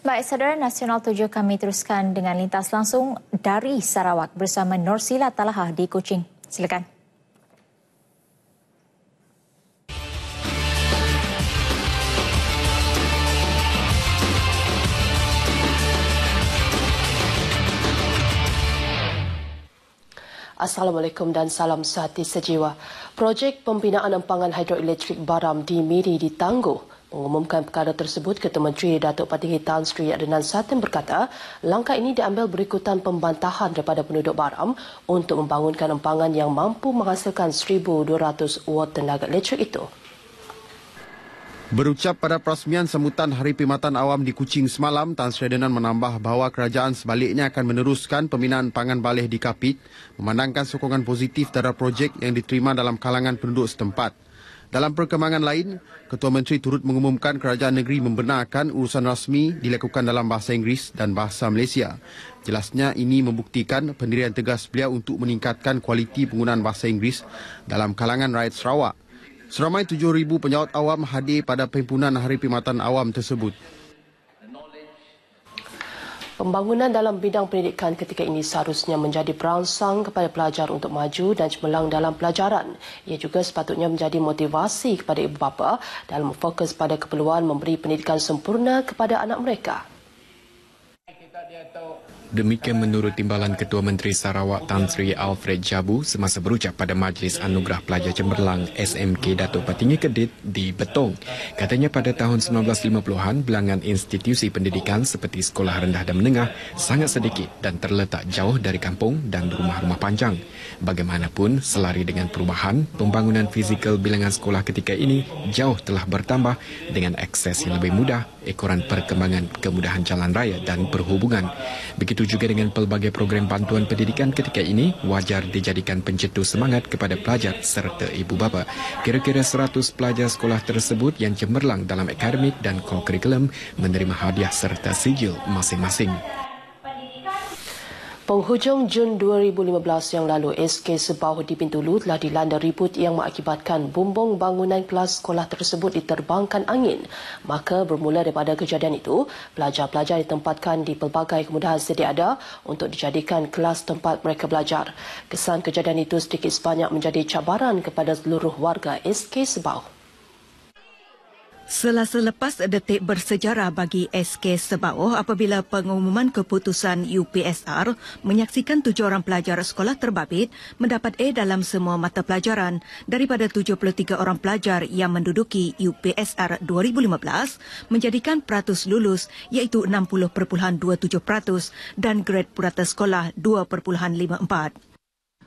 Baik, saudara nasional tujuh kami teruskan dengan lintas langsung dari Sarawak bersama Norsila Talaha di Kuching. Silakan. Assalamualaikum dan salam sehati sejiwa. Projek pembinaan empangan hidroelektrik Baram di Miri ditangguh mengumumkan perkara tersebut, Ketua Menteri Datuk Patihi Tan Sri Adnan Satin berkata, langkah ini diambil berikutan pembantahan daripada penduduk Baram untuk membangunkan empangan yang mampu menghasilkan 1,200 watt tenaga elektrik itu. Berucap pada perasmian sambutan Hari Pimatan Awam di Kuching semalam, Tan Sri Adnan menambah bahawa kerajaan sebaliknya akan meneruskan pembinaan pangan balih di Kapit, memandangkan sokongan positif terhadap projek yang diterima dalam kalangan penduduk setempat. Dalam perkembangan lain, Ketua Menteri turut mengumumkan kerajaan negeri membenarkan urusan rasmi dilakukan dalam bahasa Inggeris dan bahasa Malaysia. Jelasnya ini membuktikan pendirian tegas beliau untuk meningkatkan kualiti penggunaan bahasa Inggeris dalam kalangan rakyat Sarawak. Seramai 7,000 penjawat awam hadir pada perhimpunan Hari Pimatan Awam tersebut. Pembangunan dalam bidang pendidikan ketika ini seharusnya menjadi perangsang kepada pelajar untuk maju dan cemerlang dalam pelajaran. Ia juga sepatutnya menjadi motivasi kepada ibu bapa dalam fokus pada keperluan memberi pendidikan sempurna kepada anak mereka. Demikian menurut timbalan Ketua Menteri Sarawak Tan Sri Alfred Jabu semasa berucap pada Majlis Anugerah Pelajar Cemerlang SMK Datuk Patingi Kedit di Betong. Katanya pada tahun 1950-an, bilangan institusi pendidikan seperti sekolah rendah dan menengah sangat sedikit dan terletak jauh dari kampung dan rumah-rumah panjang. Bagaimanapun, selari dengan perubahan, pembangunan fizikal bilangan sekolah ketika ini jauh telah bertambah dengan akses yang lebih mudah ekoran perkembangan kemudahan jalan raya dan perhubungan. Begitu juga dengan pelbagai program bantuan pendidikan ketika ini wajar dijadikan pencetus semangat kepada pelajar serta ibu bapa. Kira-kira 100 pelajar sekolah tersebut yang cemerlang dalam akademik dan kokurikulum menerima hadiah serta sijil masing-masing. Penghujung Jun 2015 yang lalu, SK Sebauh di pintu Bintulu telah dilanda ribut yang mengakibatkan bumbung bangunan kelas sekolah tersebut diterbangkan angin. Maka bermula daripada kejadian itu, pelajar-pelajar ditempatkan di pelbagai kemudahan sedia ada untuk dijadikan kelas tempat mereka belajar. Kesan kejadian itu sedikit sebanyak menjadi cabaran kepada seluruh warga SK Sebauh. Selasa lepas detik bersejarah bagi SK Sabah apabila pengumuman keputusan UPSR menyaksikan tujuh orang pelajar sekolah terbabit mendapat A dalam semua mata pelajaran daripada 73 orang pelajar yang menduduki UPSR 2015 menjadikan peratus lulus iaitu 60.27% dan grade purata sekolah 2.54.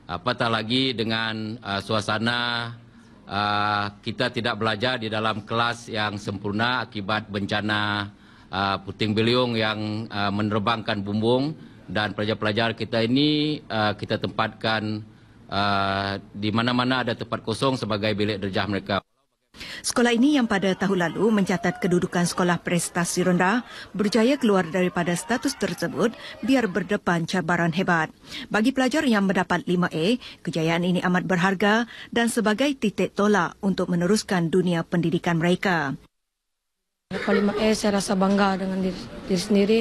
Apatah lagi dengan uh, suasana uh, kita tidak belajar di dalam kelas yang sempurna akibat bencana uh, puting beliung yang uh, menerbangkan bumbung dan pelajar-pelajar kita ini uh, kita tempatkan uh, di mana-mana ada tempat kosong sebagai bilik derjah mereka. Sekolah ini yang pada tahun lalu mencatat kedudukan sekolah prestasi rendah berjaya keluar daripada status tersebut biar berdepan cabaran hebat. Bagi pelajar yang mendapat 5A, kejayaan ini amat berharga dan sebagai titik tolak untuk meneruskan dunia pendidikan mereka. Dapat 5A saya rasa bangga dengan diri, diri sendiri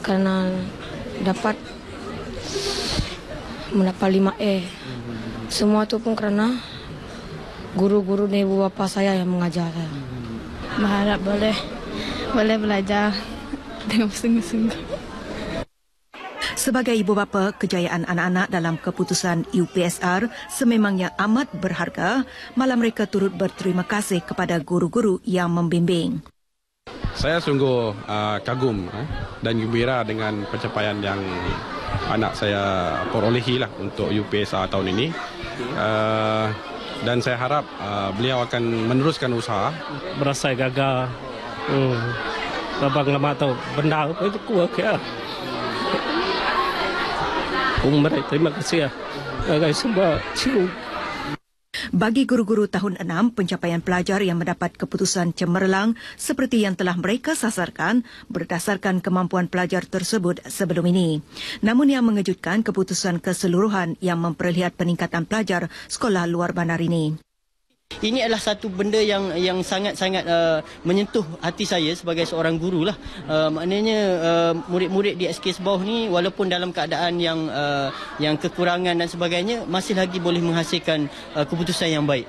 karena dapat mendapat 5A. Semua itu pun kerana guru-guru dan ibu bapa saya yang mengajar saya. Berharap boleh boleh belajar dengan sungguh sungguh Sebagai ibu bapa, kejayaan anak-anak dalam keputusan UPSR sememangnya amat berharga. Malah mereka turut berterima kasih kepada guru-guru yang membimbing. Saya sungguh uh, kagum eh, dan gembira dengan pencapaian yang anak saya perolehi lah untuk UPSR tahun ini. Uh, dan saya harap uh, beliau akan meneruskan usaha. berasa gagal. Hmm. Abang lama tahu benda apa itu kuat ya. Lah. Umar, terima kasih ya. Terima kasih Cium. Bagi guru-guru tahun 6, pencapaian pelajar yang mendapat keputusan cemerlang seperti yang telah mereka sasarkan berdasarkan kemampuan pelajar tersebut sebelum ini. Namun yang mengejutkan keputusan keseluruhan yang memperlihat peningkatan pelajar sekolah luar bandar ini. Ini adalah satu benda yang yang sangat-sangat uh, menyentuh hati saya sebagai seorang guru lah. Uh, maknanya uh, murid-murid uh, di SK Sebauh ni walaupun dalam keadaan yang uh, yang kekurangan dan sebagainya masih lagi boleh menghasilkan uh, keputusan yang baik.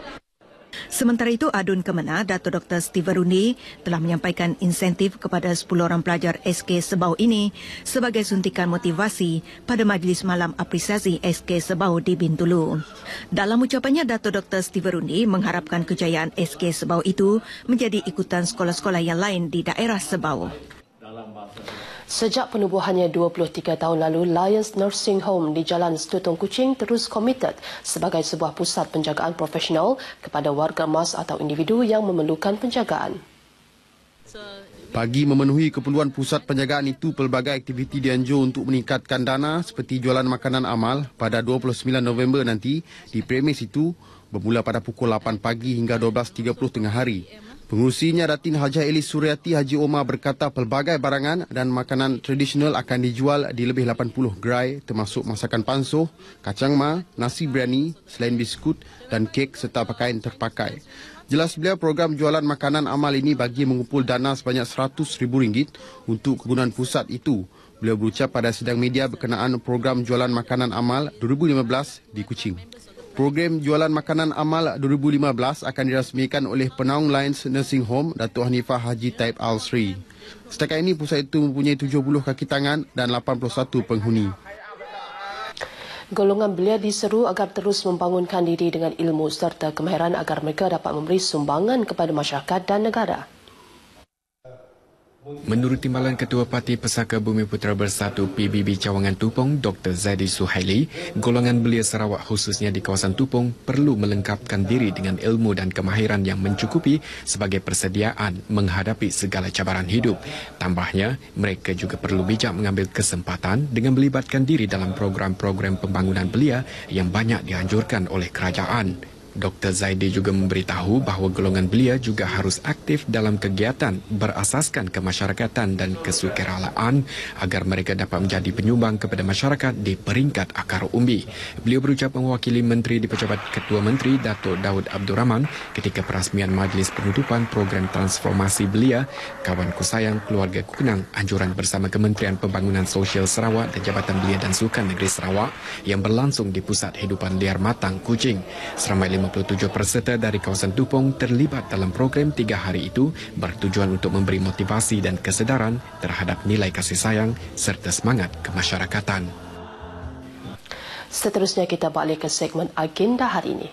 Sementara itu, Adun Kemena, Dato' Dr. Steve Runi telah menyampaikan insentif kepada 10 orang pelajar SK Sebau ini sebagai suntikan motivasi pada majlis malam apresiasi SK Sebau di Bintulu. Dalam ucapannya, Dato' Dr. Steve Runi mengharapkan kejayaan SK Sebau itu menjadi ikutan sekolah-sekolah yang lain di daerah Sebau. Sejak penubuhannya 23 tahun lalu, Lions Nursing Home di Jalan Setutung Kucing terus komited sebagai sebuah pusat penjagaan profesional kepada warga emas atau individu yang memerlukan penjagaan. Pagi memenuhi keperluan pusat penjagaan itu pelbagai aktiviti dianjur untuk meningkatkan dana seperti jualan makanan amal pada 29 November nanti di premis itu bermula pada pukul 8 pagi hingga 12.30 tengah hari. Pengurusinya Datin Haji Eli Suryati Haji Omar berkata pelbagai barangan dan makanan tradisional akan dijual di lebih 80 gerai termasuk masakan pansuh, kacang ma, nasi biryani, selain biskut dan kek serta pakaian terpakai. Jelas beliau program jualan makanan amal ini bagi mengumpul dana sebanyak rm ringgit untuk kegunaan pusat itu. Beliau berucap pada sidang media berkenaan program jualan makanan amal 2015 di Kuching. Program jualan makanan amal 2015 akan dirasmikan oleh Penaung Lions Nursing Home Datuk Hanifah Haji Taib Al Sri. Setakat ini pusat itu mempunyai 70 kaki tangan dan 81 penghuni. Golongan belia diseru agar terus membangunkan diri dengan ilmu serta kemahiran agar mereka dapat memberi sumbangan kepada masyarakat dan negara. Menurut Timbalan Ketua Parti Pesaka Bumi Putera Bersatu PBB Cawangan Tupong, Dr. Zaidi Suhaili, golongan belia Sarawak khususnya di kawasan Tupong perlu melengkapkan diri dengan ilmu dan kemahiran yang mencukupi sebagai persediaan menghadapi segala cabaran hidup. Tambahnya, mereka juga perlu bijak mengambil kesempatan dengan melibatkan diri dalam program-program pembangunan belia yang banyak dianjurkan oleh kerajaan. Dr. Zaidi juga memberitahu bahawa golongan belia juga harus aktif dalam kegiatan berasaskan kemasyarakatan dan kesukarelaan agar mereka dapat menjadi penyumbang kepada masyarakat di peringkat akar umbi. Beliau berucap mewakili Menteri di Pejabat Ketua Menteri Datuk Daud Abdul Rahman ketika perasmian Majlis Penutupan Program Transformasi Belia Kawan Kusayang Keluarga Kukenang Anjuran Bersama Kementerian Pembangunan Sosial Sarawak dan Jabatan Belia dan Sukan Negeri Sarawak yang berlangsung di Pusat Hidupan Liar Matang, Kuching. Seramai 57% dari kawasan Tupong terlibat dalam program tiga hari itu bertujuan untuk memberi motivasi dan kesedaran terhadap nilai kasih sayang serta semangat kemasyarakatan. Seterusnya kita balik ke segmen agenda hari ini.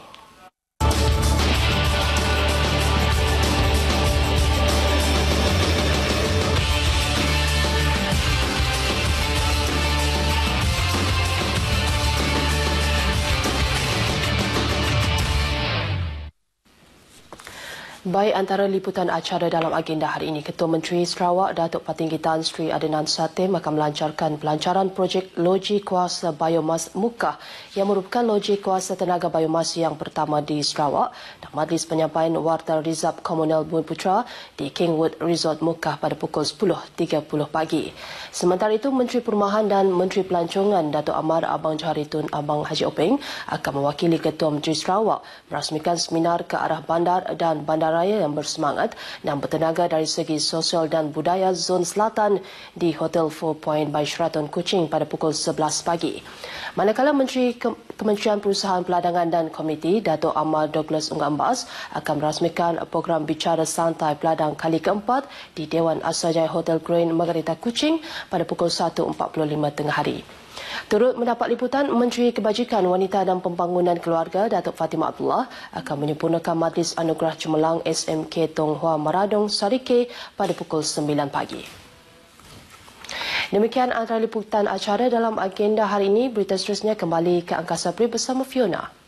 Baik antara liputan acara dalam agenda hari ini, Ketua Menteri Sarawak Datuk Patinggi Tan Sri Adnan Satim akan melancarkan pelancaran projek loji kuasa biomas muka yang merupakan loji kuasa tenaga biomas yang pertama di Sarawak dan Majlis Penyampaian Warta Rizab Komunal Bumi Putra di Kingwood Resort Muka pada pukul 10.30 pagi. Sementara itu, Menteri Perumahan dan Menteri Pelancongan Datuk Amar Abang Johari Tun Abang Haji Openg akan mewakili Ketua Menteri Sarawak merasmikan seminar ke arah bandar dan bandara raya yang bersemangat dan bertenaga dari segi sosial dan budaya Zon Selatan di Hotel Four Point by Sheraton Kuching pada pukul 11 pagi. Manakala Menteri Kementerian Perusahaan Peladangan dan Komiti Dato' Amal Douglas Unggambas akan merasmikan program bicara santai peladang kali keempat di Dewan Asajai Hotel Grand Margarita Kuching pada pukul 1.45 tengah hari. Turut mendapat liputan, Menteri Kebajikan Wanita dan Pembangunan Keluarga Datuk Fatimah Abdullah akan menyempurnakan Majlis Anugerah Cemerlang SMK Tonghua Maradong Sarike pada pukul 9 pagi. Demikian antara liputan acara dalam agenda hari ini. Berita seterusnya kembali ke Angkasa Pri bersama Fiona.